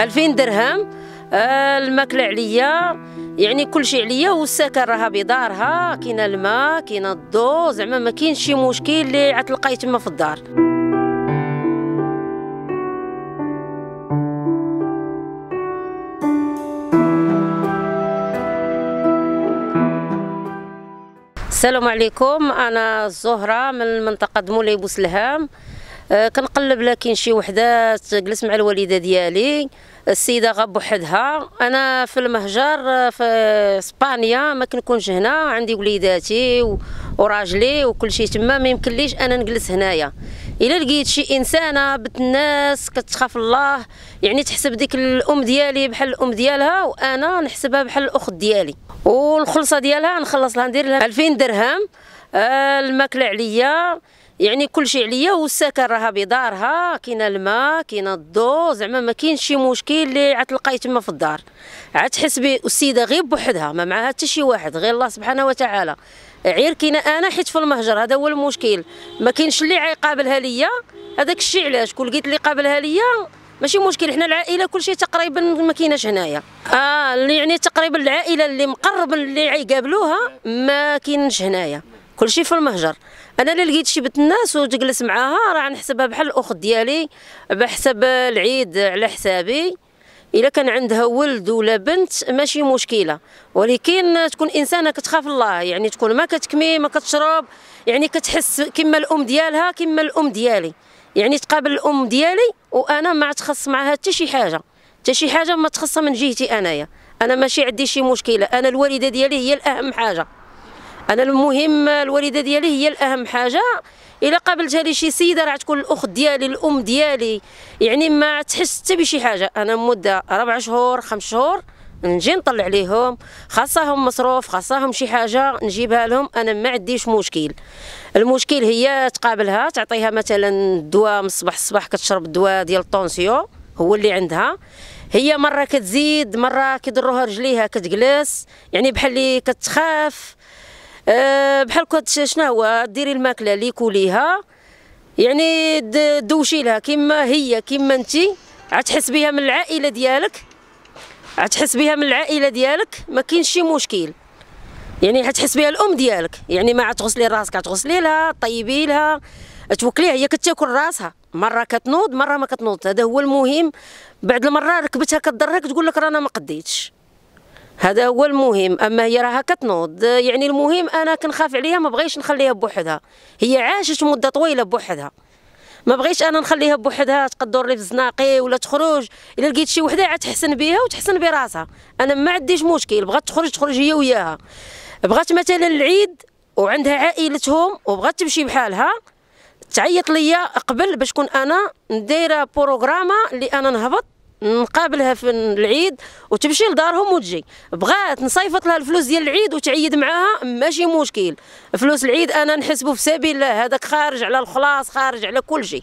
2000 درهم آه، الماكله عليا يعني كل شيء عليا والسكن راها بدارها كاين الماء كاين الضو زعما ما كاينش شي مشكل اللي عتلقاي تما في الدار السلام عليكم انا زهره من منطقه مولاي بوسلهام آه، كنقلب لا كاين شي وحده تجلس مع الوالده ديالي السيده غا بوحدها انا في المهجر آه، في اسبانيا ما كنكونش هنا عندي وليداتي وراجلي وكل شيء تما ما يمكنليش انا نجلس هنايا الا لقيت شي انسانه بنت الناس كتخاف الله يعني تحسب ديك الام ديالي بحال الام ديالها وانا نحسبها بحال الاخت ديالي والخلصه ديالها نخلص لها ندير لها 2000 درهم آه، الماكله عليا يعني كل شيء عليا والسكن راها بدارها كاين الماء كاين الضو زعما ما كاينش شي مشكل اللي عاد تلقاي تما في الدار عاد تحس بيه والسيده غير بوحدها ما معاها حتى شي واحد غير الله سبحانه وتعالى عير كاينه انا حيت في المهجر هذا هو المشكل ما كاينش اللي عيقابلها ليا هذاك الشيء علاش كل لقيت اللي قابلها ليا ماشي مشكل حنا العائله كل شيء تقريبا ما كايناش هنايا اه يعني تقريبا العائله اللي مقرب اللي عيقابلوها ما كاينش هنايا كلشي في المهجر انا اللي لقيت شي بنت الناس وتجلس معاها راه نحسبها بحال الاخت ديالي بحسب العيد على حسابي الا كان عندها ولد ولا بنت ماشي مشكله ولكن تكون انسانه كتخاف الله يعني تكون ما كتكمي ما كتشرب يعني كتحس كما الام ديالها كما الام ديالي يعني تقابل الام ديالي وانا ما تخص معها حتى شي حاجه حتى شي حاجه ما تخصها من جهتي انايا انا ماشي عندي شي مشكله انا الوالده ديالي هي الاهم حاجه انا المهم الوالده ديالي هي الاهم حاجه الا قابلتها لي شي سيده راه تكون الاخت ديالي الام ديالي يعني ما تحس حتى بشي حاجه انا مده ربع شهور خمس شهور نجي نطلع ليهم خاصهم مصروف خاصهم شي حاجه نجيبها لهم انا ما عنديش مشكل المشكل هي تقابلها تعطيها مثلا الدواء من الصباح الصباح كتشرب الدواء ديال الطونسيون هو اللي عندها هي مره كتزيد مره كيضروها رجليها كتجلس يعني بحال اللي كتخاف أه، بحال كنت شنو هو ديري الماكله اللي كوليها يعني دوشي لها كما هي كما انت عتحس بها من العائله ديالك عتحس بها من العائله ديالك ما كاينش شي مشكل يعني عتحس بها الام ديالك يعني ما عتغسلي راسك عتغسلي لها طيبي لها توكليها هي كتاكل راسها مره كتنوض مره ما كتنوض هذا هو المهم بعد المره ركبتها كتضرك تقول لك رانا ما قديتش هذا هو المهم اما هي راها كتنوض يعني المهم انا كنخاف عليها ما بغيش نخليها بوحدها هي عاشت مده طويله بوحدها ما بغيش انا نخليها بوحدها تقدر لي في الزناقي ولا تخرج الا لقيت شي وحده عاد تحسن بها وتحسن براسها انا ما عنديش مشكل بغات تخرج تخرج هي وياها بغات مثلا العيد وعندها عائلتهم وبغات تمشي بحالها تعيط ليا قبل باش كون انا ندير بروغراما اللي انا نهبط نقابلها في العيد وتمشي لدارهم وتجي بغات نصيفط لها الفلوس ديال العيد وتعيد معاها ماشي مشكل فلوس العيد انا نحسبه في سبيل الله هذاك خارج على الخلاص خارج على كل شيء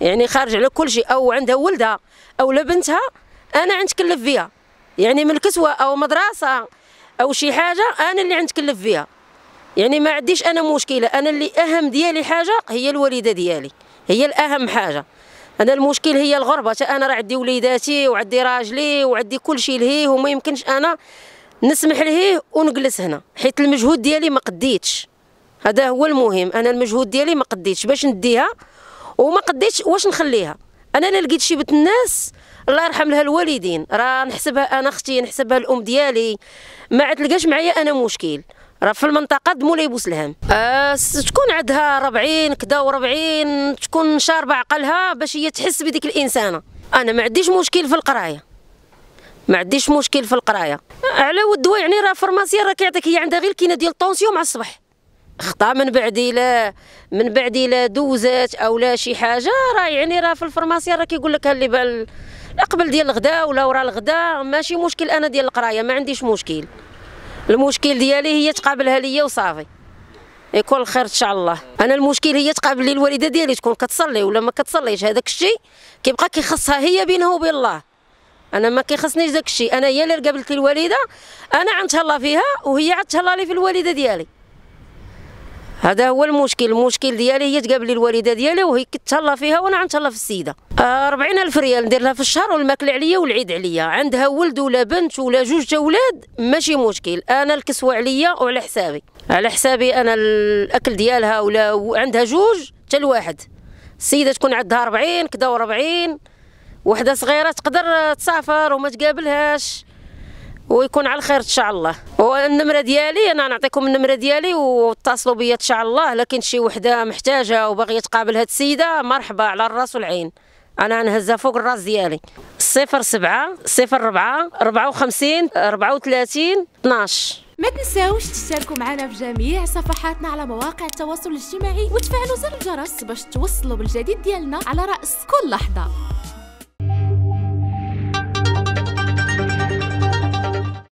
يعني خارج على كل شيء او عندها ولدها او لبنتها انا كلف فيها يعني من الكسوه او مدرسه او شي حاجه انا اللي كلف فيها يعني ما عنديش انا مشكله انا اللي اهم ديالي حاجه هي الوالده ديالي هي الاهم حاجه انا المشكل هي الغربه انا راه عندي وليداتي وعندي راجلي وعندي كل شيء لهيه وما يمكنش انا نسمح لهيه ونجلس هنا حيت المجهود ديالي ما قديتش هذا هو المهم انا المجهود ديالي ما قديتش باش نديها وما قديتش واش نخليها انا لا لقيت شي بنت الناس الله يرحم لها الوالدين راه نحسبها انا اختي نحسبها الام ديالي ما عاد تلقاش معايا انا مشكل راه في المنطقه دمولي بوسلهام آه تكون عندها 40 كدا و40 تكون شاربه عقلها باش هي تحس بديك الانسانه انا ما عنديش مشكل في القرايه ما عنديش مشكل في القرايه على ود يعني راه فرماسيه راه كيعطيك هي عندها غير كينه ديال الطونسيون مع الصبح خطا من بعد الا من بعد الا دوزات او لا شي حاجه راه يعني راه في الفرماسيه راه كيقول لك اللي بال قبل ديال الغداء ولا ورا الغداء ماشي مشكل انا ديال القرايه ما عنديش مشكل المشكل ديالي هي تقابلها ليا وصافي يكون الخير ان شاء الله انا المشكل هي تقابل لي الوالده ديالي تكون كتصلي ولا ما كتصليش هذاك الشيء كيبقى كيخصها هي بينها وبين الله انا ما كيخصنيش داك الشيء انا هي اللي قابلت الوالده انا عنتهلا فيها وهي الله لي في الوالده ديالي هذا هو المشكل المشكل ديالي هي تقابلي الوالده ديالي وهي كتهلا فيها وانا عنتهلا في السيده آه، الف ريال ندير لها في الشهر والماكله عليا والعيد عليا عندها ولد ولا بنت ولا جوج تا ولاد ماشي مشكل انا الكسوه عليا وعلى حسابي على حسابي انا الاكل ديالها ولا عندها جوج حتى الواحد السيده تكون عندها 40 كدا و40 وحده صغيره تقدر تسافر وما تقابلهاش ويكون على خير ان شاء الله والنمره ديالي انا نعطيكم النمره ديالي واتصلوا بيا ان شاء الله لكن شي وحده محتاجه وباغيه تقابل هاد السيده مرحبا على الراس والعين انا نهزها فوق الراس ديالي 07 04 54 34 12 ما تنساوش تشتركوا معنا في جميع صفحاتنا على مواقع التواصل الاجتماعي وتفعلوا زر الجرس باش توصلوا بالجديد ديالنا على راس كل لحظه